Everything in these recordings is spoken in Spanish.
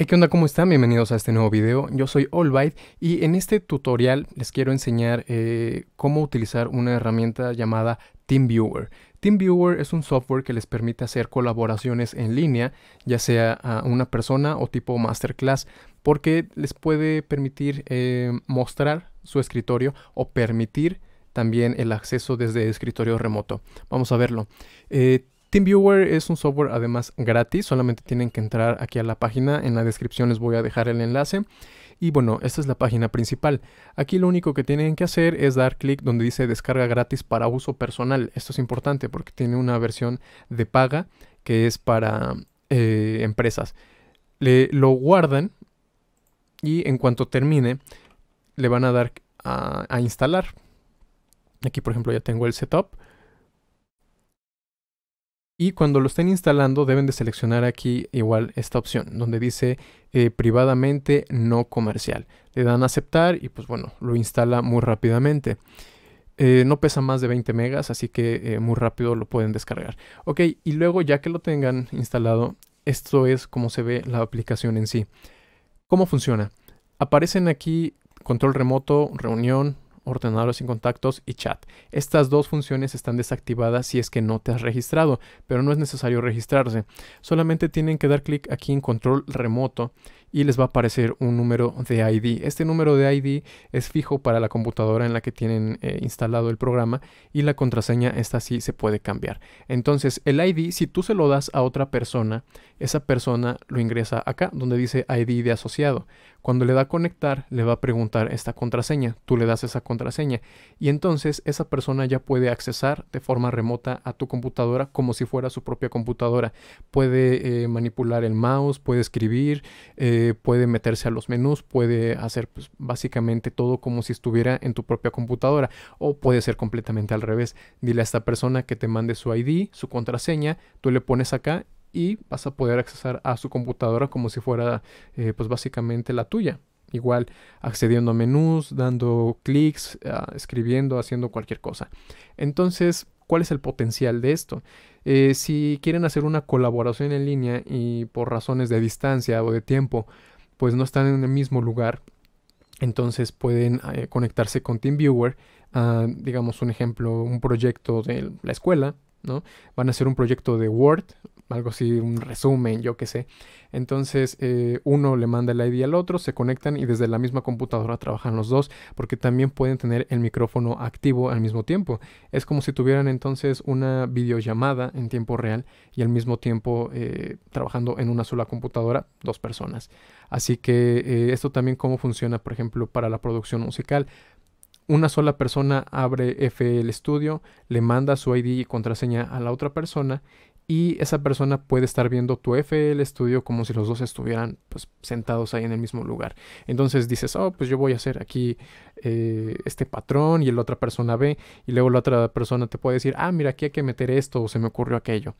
Hey, ¿Qué onda? ¿Cómo están? Bienvenidos a este nuevo video. Yo soy Allbyte y en este tutorial les quiero enseñar eh, cómo utilizar una herramienta llamada TeamViewer. TeamViewer es un software que les permite hacer colaboraciones en línea, ya sea a una persona o tipo masterclass, porque les puede permitir eh, mostrar su escritorio o permitir también el acceso desde escritorio remoto. Vamos a verlo. Eh, TeamViewer es un software además gratis, solamente tienen que entrar aquí a la página, en la descripción les voy a dejar el enlace. Y bueno, esta es la página principal. Aquí lo único que tienen que hacer es dar clic donde dice descarga gratis para uso personal. Esto es importante porque tiene una versión de paga que es para eh, empresas. Le, lo guardan y en cuanto termine le van a dar ah, a instalar. Aquí por ejemplo ya tengo el setup y cuando lo estén instalando deben de seleccionar aquí igual esta opción donde dice eh, privadamente no comercial. Le dan a aceptar y pues bueno, lo instala muy rápidamente. Eh, no pesa más de 20 megas, así que eh, muy rápido lo pueden descargar. Ok, y luego ya que lo tengan instalado, esto es como se ve la aplicación en sí. ¿Cómo funciona? Aparecen aquí control remoto, reunión, ordenadores sin contactos y chat. Estas dos funciones están desactivadas si es que no te has registrado, pero no es necesario registrarse. Solamente tienen que dar clic aquí en control remoto y les va a aparecer un número de ID. Este número de ID es fijo para la computadora en la que tienen eh, instalado el programa y la contraseña esta sí se puede cambiar. Entonces el ID, si tú se lo das a otra persona, esa persona lo ingresa acá donde dice ID de asociado. Cuando le da a conectar, le va a preguntar esta contraseña. Tú le das esa contraseña y entonces esa persona ya puede accesar de forma remota a tu computadora como si fuera su propia computadora. Puede eh, manipular el mouse, puede escribir. Eh, eh, puede meterse a los menús, puede hacer pues, básicamente todo como si estuviera en tu propia computadora o puede ser completamente al revés. Dile a esta persona que te mande su ID, su contraseña, tú le pones acá y vas a poder acceder a su computadora como si fuera eh, pues básicamente la tuya. Igual accediendo a menús, dando clics, ah, escribiendo, haciendo cualquier cosa. Entonces, cuál es el potencial de esto. Eh, si quieren hacer una colaboración en línea y por razones de distancia o de tiempo, pues no están en el mismo lugar, entonces pueden eh, conectarse con TeamViewer, ah, digamos un ejemplo, un proyecto de la escuela, ¿no? Van a hacer un proyecto de Word algo así, un resumen, yo qué sé. Entonces eh, uno le manda el ID al otro, se conectan y desde la misma computadora trabajan los dos porque también pueden tener el micrófono activo al mismo tiempo. Es como si tuvieran entonces una videollamada en tiempo real y al mismo tiempo eh, trabajando en una sola computadora dos personas. Así que eh, esto también cómo funciona, por ejemplo, para la producción musical una sola persona abre FL Studio, le manda su ID y contraseña a la otra persona y esa persona puede estar viendo tu el estudio como si los dos estuvieran pues, sentados ahí en el mismo lugar. Entonces dices, oh, pues yo voy a hacer aquí eh, este patrón y la otra persona ve y luego la otra persona te puede decir, ah, mira, aquí hay que meter esto o se me ocurrió aquello.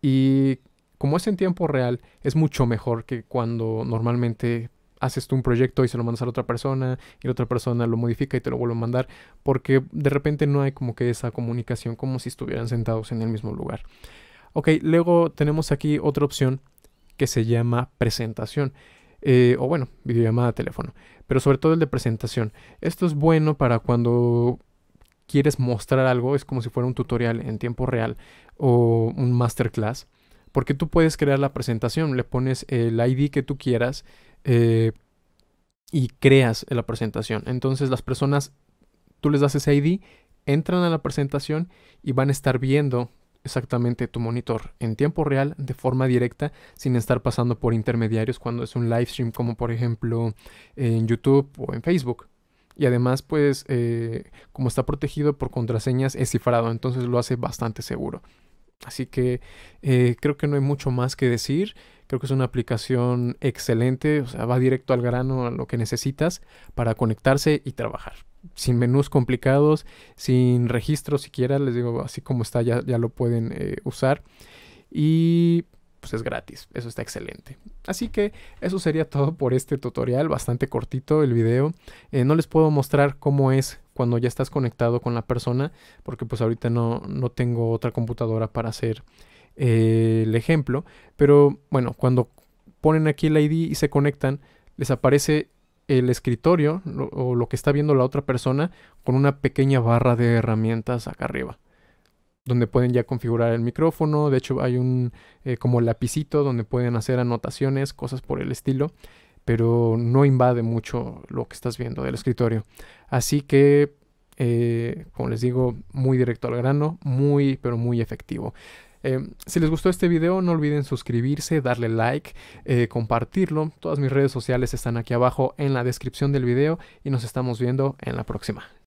Y como es en tiempo real, es mucho mejor que cuando normalmente haces tú un proyecto y se lo mandas a la otra persona y la otra persona lo modifica y te lo vuelve a mandar porque de repente no hay como que esa comunicación como si estuvieran sentados en el mismo lugar. Ok, luego tenemos aquí otra opción que se llama presentación. Eh, o bueno, videollamada de teléfono. Pero sobre todo el de presentación. Esto es bueno para cuando quieres mostrar algo, es como si fuera un tutorial en tiempo real o un masterclass. Porque tú puedes crear la presentación, le pones el ID que tú quieras eh, y creas la presentación. Entonces las personas, tú les das ese ID, entran a la presentación y van a estar viendo exactamente tu monitor en tiempo real, de forma directa, sin estar pasando por intermediarios cuando es un live stream como por ejemplo en YouTube o en Facebook. Y además, pues, eh, como está protegido por contraseñas, es cifrado, entonces lo hace bastante seguro. Así que eh, creo que no hay mucho más que decir. Creo que es una aplicación excelente, o sea, va directo al grano a lo que necesitas para conectarse y trabajar sin menús complicados, sin registro siquiera, les digo, así como está ya, ya lo pueden eh, usar. Y pues es gratis, eso está excelente. Así que eso sería todo por este tutorial, bastante cortito el video. Eh, no les puedo mostrar cómo es cuando ya estás conectado con la persona, porque pues ahorita no, tengo otra computadora para hacer eh, el ejemplo. Pero bueno, cuando ponen aquí el ID y se conectan, les aparece el escritorio o lo que está viendo la otra persona con una pequeña barra de herramientas acá arriba donde pueden ya configurar el micrófono, de hecho hay un eh, como lapicito donde pueden hacer anotaciones, cosas por el estilo, pero no invade mucho lo que estás viendo del escritorio. Así que, eh, como les digo, muy directo al grano, muy, pero muy efectivo. Eh, si les gustó este video, no olviden suscribirse, darle like, eh, compartirlo. Todas mis redes sociales están aquí abajo en la descripción del video y nos estamos viendo en la próxima.